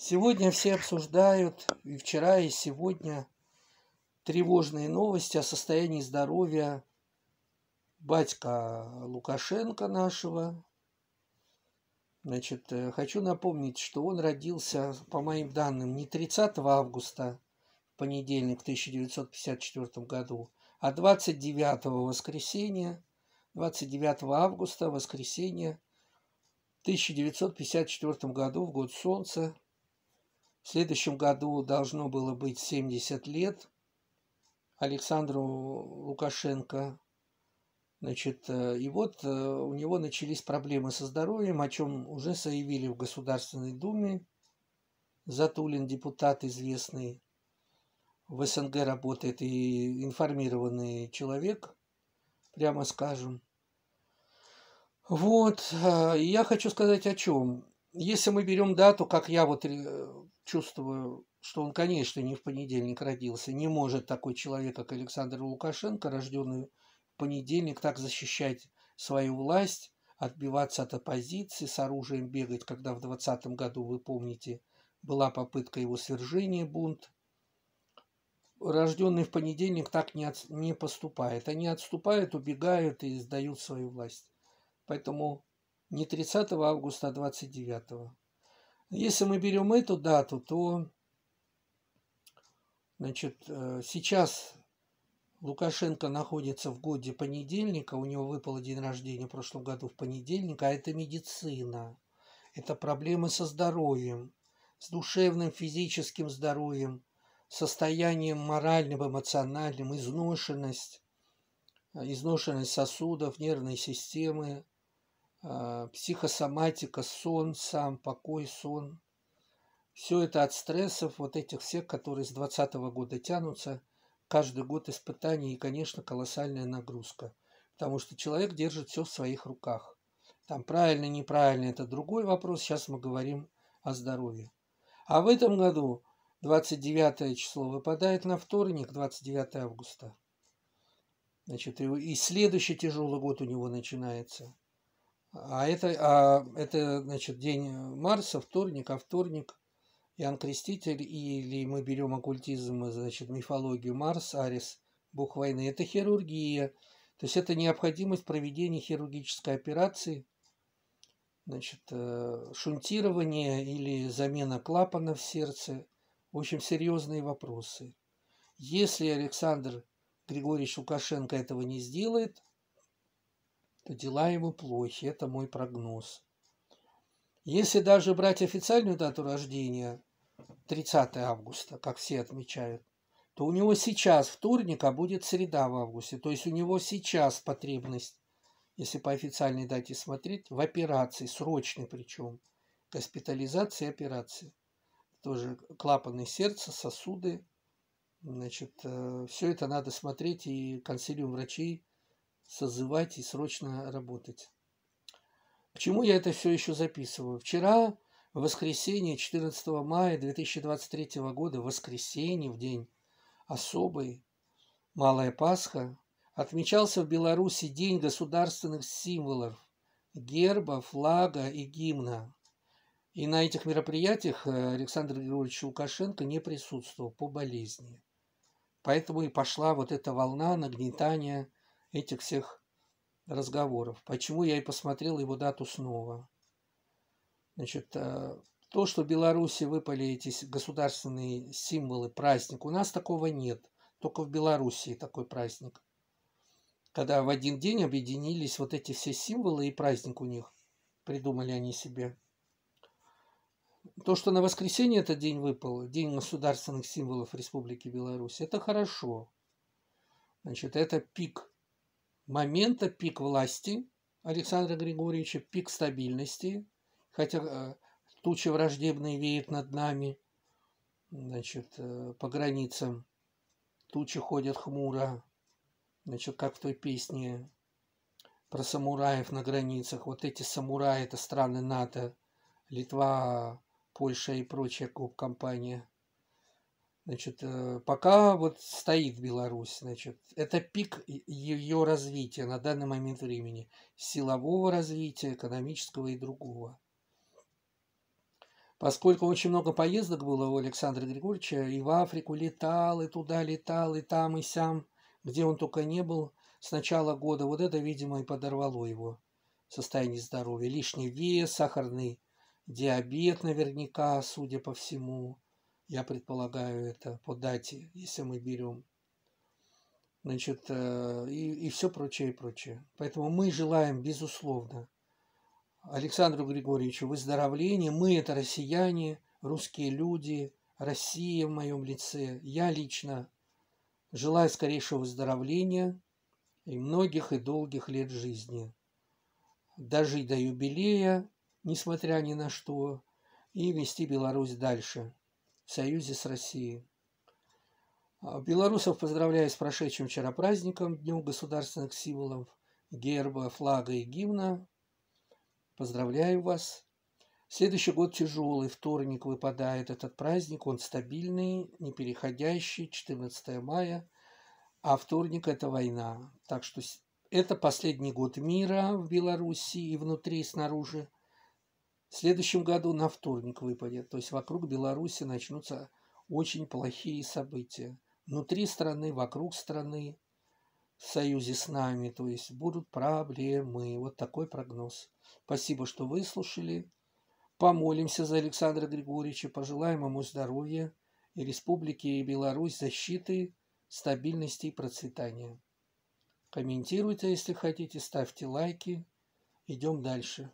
Сегодня все обсуждают, и вчера, и сегодня, тревожные новости о состоянии здоровья батька Лукашенко нашего. Значит, э, хочу напомнить, что он родился, по моим данным, не 30 августа, понедельник в 1954 году, а 29 воскресенья, 29 августа, воскресенье, в 1954 году, в год Солнца, следующем году должно было быть 70 лет Александру Лукашенко. Значит, э, и вот э, у него начались проблемы со здоровьем, о чем уже заявили в Государственной Думе. Затулин, депутат известный, в СНГ работает и информированный человек, прямо скажем. Вот, э, и я хочу сказать о чем. Если мы берем дату, как я вот чувствую, что он, конечно, не в понедельник родился. Не может такой человек, как Александр Лукашенко, рожденный в понедельник, так защищать свою власть, отбиваться от оппозиции, с оружием бегать, когда в 2020 году, вы помните, была попытка его свержения, бунт. Рожденный в понедельник так не, от, не поступает. Они отступают, убегают и сдают свою власть. Поэтому не 30 августа, а 29. Если мы берем эту дату, то значит, э, сейчас Лукашенко находится в годе понедельника, у него выпал день рождения в прошлом году в понедельник, а это медицина, это проблемы со здоровьем, с душевным, физическим здоровьем, состоянием моральным, эмоциональным, изношенность, э, изношенность сосудов, нервной системы, а, психосоматика, сон, сам покой, сон. Все это от стрессов, вот этих всех, которые с 2020 года тянутся. Каждый год испытаний и, конечно, колоссальная нагрузка. Потому что человек держит все в своих руках. Там правильно, неправильно, это другой вопрос. Сейчас мы говорим о здоровье. А в этом году 29 число выпадает на вторник, 29 августа. Значит, и следующий тяжелый год у него начинается – а это, а это значит, день Марса, вторник, а вторник Иоанн Креститель, или мы берем оккультизм, значит, мифологию Марс, Арис, бог войны, это хирургия. То есть это необходимость проведения хирургической операции, значит, э, шунтирование или замена клапана в сердце. В общем, серьезные вопросы. Если Александр Григорьевич Лукашенко этого не сделает – то дела его плохи. Это мой прогноз. Если даже брать официальную дату рождения, 30 августа, как все отмечают, то у него сейчас вторник, а будет среда в августе. То есть у него сейчас потребность, если по официальной дате смотреть, в операции, срочной причем, госпитализации операции. Тоже клапаны сердца, сосуды. Значит, э, все это надо смотреть, и консилиум врачей созывать и срочно работать. Почему я это все еще записываю? Вчера, в воскресенье, 14 мая 2023 года, в воскресенье, в день особый, Малая Пасха, отмечался в Беларуси День государственных символов, герба, флага и гимна. И на этих мероприятиях э, Александр Григорьевич Лукашенко не присутствовал по болезни. Поэтому и пошла вот эта волна нагнетания этих всех разговоров. Почему я и посмотрел его дату снова. Значит, э, то, что в Беларуси выпали эти государственные символы, праздник, у нас такого нет. Только в Беларуси такой праздник. Когда в один день объединились вот эти все символы и праздник у них. Придумали они себе. То, что на воскресенье этот день выпал, День государственных символов Республики Беларусь, это хорошо. Значит, это пик момента пик власти Александра Григорьевича, пик стабильности, хотя э, туча враждебная веет над нами, значит, э, по границам тучи ходят хмуро, значит, как в той песне про самураев на границах. Вот эти самураи, это страны НАТО, Литва, Польша и прочая компания. Значит, э, пока вот стоит Беларусь, значит, это пик ее развития на данный момент времени, силового развития, экономического и другого. Поскольку очень много поездок было у Александра Григорьевича, и в Африку летал, и туда летал, и там, и сям, где он только не был, с начала года, вот это, видимо, и подорвало его состояние здоровья. Лишний вес, сахарный диабет наверняка, судя по всему я предполагаю это по дате, если мы берем. Значит, э, и, и все прочее, и прочее. Поэтому мы желаем, безусловно, Александру Григорьевичу выздоровления. Мы – это россияне, русские люди, Россия в моем лице. Я лично желаю скорейшего выздоровления и многих и долгих лет жизни. Дожить до юбилея, несмотря ни на что, и вести Беларусь дальше союзе с Россией. А, белорусов поздравляю с прошедшим вчера праздником, Днем государственных символов, герба, флага и гимна. Поздравляю вас. Следующий год тяжелый, вторник выпадает этот праздник, он стабильный, не переходящий. 14 мая, а вторник – это война. Так что это последний год мира в Беларуси и внутри, и снаружи – в следующем году на вторник выпадет, то есть вокруг Беларуси начнутся очень плохие события. Внутри страны, вокруг страны, в союзе с нами, то есть будут проблемы. Вот такой прогноз. Спасибо, что выслушали. Помолимся за Александра Григорьевича, пожелаем ему здоровья и Республике и Беларусь защиты, стабильности и процветания. Комментируйте, если хотите, ставьте лайки. Идем дальше.